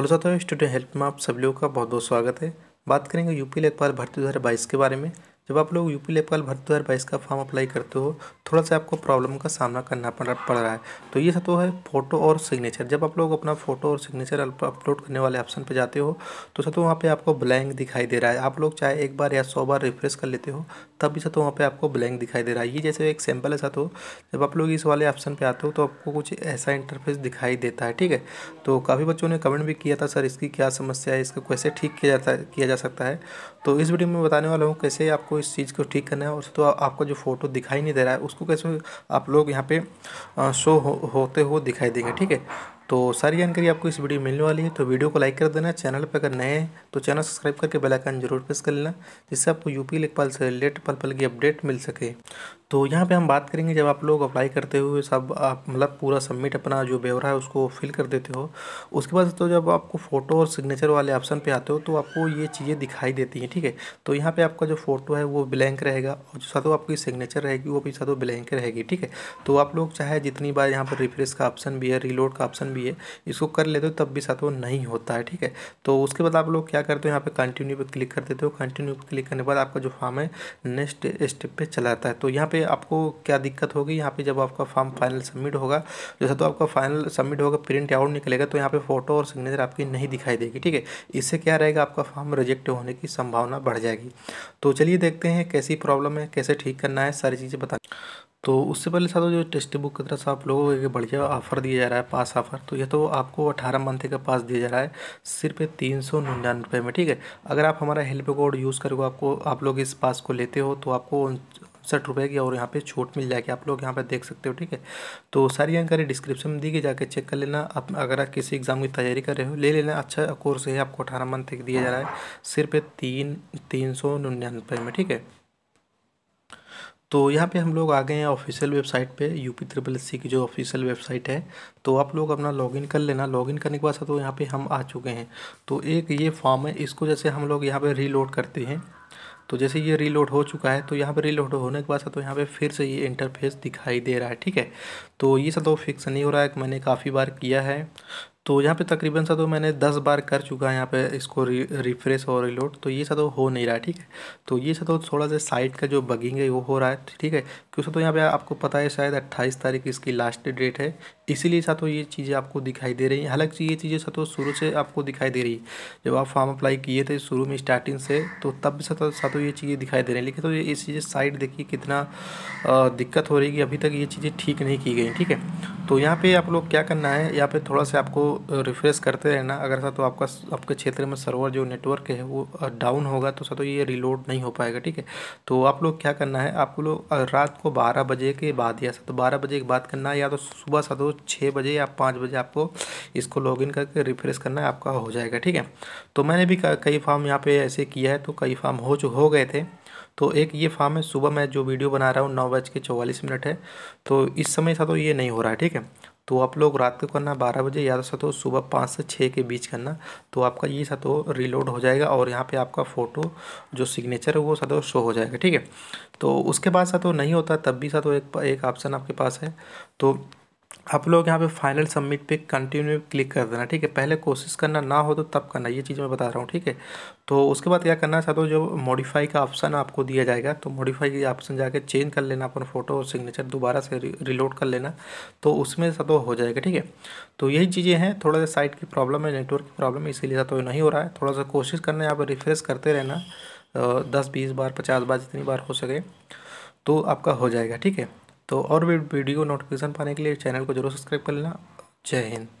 hello साथियों student help में आप सभी लोगों का बहुत बहुत स्वागत है बात करेंगे यूपी लेखपाल भर्ती दो हज़ार बाईस के बारे में जब आप लोग यूपी लेपल भर्ती दो हज़ार बाईस का फॉर्म अप्लाई करते हो थोड़ा सा आपको प्रॉब्लम का सामना करना पड़ रहा है तो ये तो है फ़ोटो और सिग्नेचर जब आप लोग अपना फ़ोटो और सिग्नेचर अपलोड करने वाले ऑप्शन पर जाते हो तो तो वहाँ पर आपको ब्लैंक दिखाई दे रहा है आप लोग चाहे एक बार या सौ बार रिफ्रेश कर लेते हो तब भी सतो वहाँ पर आपको ब्लैंक दिखाई दे रहा है ये जैसे एक सैम्पल है तो जब आप लोग इस वाले ऑप्शन पर आते हो तो आपको कुछ ऐसा इंटरफेस दिखाई देता है ठीक है तो काफ़ी बच्चों ने कमेंट भी किया था सर इसकी क्या समस्या है इसको कैसे ठीक किया जाता किया जा सकता है तो इस वीडियो में बताने वाला हूँ कैसे आपको इस चीज़ को ठीक करना है और तो आपका जो फ़ोटो दिखाई नहीं दे रहा है उसको कैसे आप लोग यहाँ पे शो हो, होते हुए दिखाई देंगे ठीक है तो सारी जानकारी आपको इस वीडियो मिलने वाली है तो वीडियो को लाइक कर देना चैनल पर अगर नए हैं तो चैनल सब्सक्राइब करके बेलाइकन जरूर प्रेस कर लेना जिससे आपको यूपी लेखपाल से रिलेटेड पल पल की अपडेट मिल सके तो यहाँ पे हम बात करेंगे जब आप लोग अप्लाई करते हुए सब आप मतलब पूरा सबमिट अपना जो ब्यौरा है उसको फिल कर देते हो उसके बाद तो जब आपको फ़ोटो और सिग्नेचर वाले ऑप्शन पे आते हो तो आपको ये चीज़ें दिखाई देती हैं ठीक है तो यहाँ पे आपका जो फ़ोटो है वो ब्लैंक रहेगा और जो साथ आपकी सिग्नेचर रहेगी वो भी साथ ब्लैंक रहेगी ठीक है तो आप लोग चाहे जितनी बार यहाँ पर रिफ्रेश का ऑप्शन भी है रिलोड का ऑप्शन भी है इसको कर लेते हो तब भी साथ नहीं होता है ठीक है तो उसके बाद आप लोग क्या करते हो यहाँ पर कंटिन्यू पर क्लिक कर देते हो कंटिन्यू पर क्लिक करने के बाद आपका जो फॉर्म है नेक्स्ट स्टेप पर चलाता है तो यहाँ पर आपको क्या दिक्कत होगी यहाँ पे जब आपका फॉर्म फाइनल सबमिट होगा जैसा तो आपका फाइनल सबमिट होगा प्रिंट आउट निकलेगा तो यहाँ पे फोटो और सिग्नेचर आपकी नहीं दिखाई देगी ठीक है इससे क्या रहेगा आपका फॉर्म रिजेक्ट होने की संभावना बढ़ जाएगी तो चलिए देखते हैं कैसी प्रॉब्लम है कैसे ठीक करना है सारी चीज़ें बता तो उससे पहले साथ जो टेस्ट बुक की तरह से आप लोगों को बढ़िया ऑफर दिया जा रहा है पास ऑफर तो यह तो आपको अठारह मंथ का पास दिया जा रहा है सिर्फ तीन सौ निन्यानवे में ठीक है अगर आप हमारा हेल्प कोड यूज़ करोगे आपको आप लोग इस पास को लेते हो तो आपको सठ रुपये की और यहाँ पे छूट मिल जाएगी आप लोग यहाँ पे देख सकते हो ठीक है तो सारी जानकारी डिस्क्रिप्शन में दी गई जाके चेक कर लेना आप अगर आप किसी एग्जाम की तैयारी कर रहे हो ले लेना अच्छा कोर्स है आपको अठारह मंथ तक दिया जा रहा है सिर्फ तीन तीन सौ निन्यानवे में ठीक है तो यहाँ पे हम लोग आ गए हैं ऑफिशियल वेबसाइट पे यूपी ट्रिपल सी की जो ऑफिशियल वेबसाइट है तो आप लोग अपना लॉगिन कर लेना लॉगिन करने के बाद तो यहाँ पे हम आ चुके हैं तो एक ये फॉर्म है इसको जैसे हम लोग यहाँ पे रीलोड करते हैं तो जैसे ये रीलोड हो चुका है तो यहाँ पर रीलोड होने के बाद तो यहाँ पे फिर से ये इंटरफेस दिखाई दे रहा है ठीक है तो ये सब तो फिक्स नहीं हो रहा है मैंने काफ़ी बार किया है तो यहाँ पे तकरीबन सा तो मैंने दस बार कर चुका है यहाँ पे इसको रि, रिफ्रेश और रिलोड तो ये सा तो हो नहीं रहा है ठीक है तो ये सा तो थोड़ा सा साइट का जो बगिंग है वो हो रहा है ठीक है क्योंकि तो यहाँ पे आपको पता है शायद अट्ठाईस तारीख इसकी लास्ट डेट है इसीलिए सा तो ये चीज़ें आपको दिखाई दे रही हैं हालांकि ये चीज़ें सा तो शुरू से आपको दिखाई दे रही है जब आप फॉर्म अप्लाई किए थे शुरू में स्टार्टिंग से तो तब भी सा सा तो ये चीज़ें दिखाई दे रही हैं लेकिन तो ये ये चीज़ें साइट देखिए कितना दिक्कत हो रही है कि अभी तक ये चीज़ें ठीक नहीं की गई ठीक है तो यहाँ पे आप लोग क्या करना है यहाँ पे थोड़ा सा आपको रिफ्रेश करते रहना अगर सा तो आपका आपके क्षेत्र में सर्वर जो नेटवर्क है वो डाउन होगा तो सर तो ये रिलोड नहीं हो पाएगा ठीक है तो आप लोग क्या करना है आप लोग रात को बारह बजे के बाद या सर तो बारह बजे के बाद करना है या तो सुबह सा तो छः बजे या पाँच बजे आपको इसको लॉग करके रिफ्रेश करना है आपका हो जाएगा ठीक है तो मैंने भी कई फार्म यहाँ पर ऐसे किया है तो कई फार्म हो चु हो गए थे तो एक ये फार्म है सुबह मैं जो वीडियो बना रहा हूँ नौ बज के चौवालीस मिनट है तो इस समय था तो ये नहीं हो रहा है ठीक है तो आप लोग रात को करना बारह बजे या तो तो सुबह पाँच से छः के बीच करना तो आपका ये सा रीलोड रिलोड हो जाएगा और यहाँ पे आपका फ़ोटो जो सिग्नेचर है वो सा शो तो हो जाएगा ठीक है तो उसके बाद सा तो नहीं होता तब भी सा तो एक एक ऑप्शन आपके पास है तो आप लोग यहाँ पे फाइनल सबमिट पे कंटिन्यू क्लिक कर देना ठीक है पहले कोशिश करना ना हो तो तब करना ये चीज़ मैं बता रहा हूँ ठीक है तो उसके बाद क्या करना चाहता हूँ जो मॉडिफाई का ऑप्शन आपको दिया जाएगा तो मॉडिफाई के ऑप्शन जाके चेंज कर लेना अपन फोटो और सिग्नेचर दोबारा से रिलोड कर लेना तो उसमें सतो हो जाएगा ठीक है तो यही चीज़ें हैं थोड़ा सा साइट की प्रॉब्लम है नेटवर्क की प्रॉब्लम है इसीलिए सतो नहीं हो रहा है थोड़ा सा कोशिश करना यहाँ पर रिफ्रेश करते रहना दस बीस बार पचास बार जितनी बार हो सके तो आपका हो जाएगा ठीक है तो और भी वीडियो नोटिफिकेशन पाने के लिए चैनल को जरूर सब्सक्राइब कर लेना जय हिंद